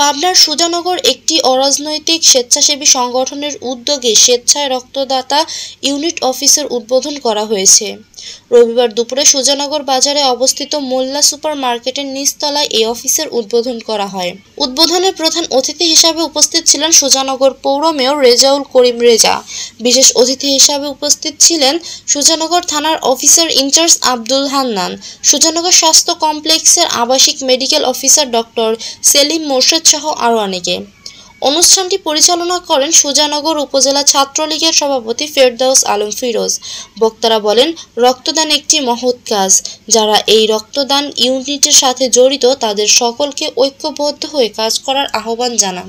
পাবনার সুজানগর একটি অরাজনৈতিক স্বেচ্ছাসেবী সংগঠনের উদ্যোগে স্বেচ্ছায় রক্তদাতা ইউনিট অফিসের উদ্বোধন করা হয়েছে রবিবার দুপুরে সুজানগর বাজারে অবস্থিত মোল্লা সুপার মার্কেটের নিচতলায় এই অফিসের উদ্বোধন করা হয় উদ্বোধনে প্রধান অতিথি হিসাবে উপস্থিত ছিলেন সুজানগর পৌর মেয়র রেজাউল করিম রেজা বিশেষ অতিথি হিসাবে উপস্থিত ছিলেন সুজানগর থানার অফিসার ইনচার্জ আব্দুল হান্নান সুজানগর স্বাস্থ্য কমপ্লেক্সের আবাসিক medical officer doctor Selim Morshed সহ আরও অনেকে অনুষ্ঠানটি পরিচালনা করেন সুজানগর উপজেলা ছাত্রলীগের সভাপতি ফেরদাউস আলম ফিরোজ বক্তারা বলেন রক্তদান একটি মহৎ কাজ যারা এই রক্তদান ইউনিটের সাথে জড়িত তাদের সকলকে ঐক্যবদ্ধ হয়ে কাজ করার আহ্বান জানান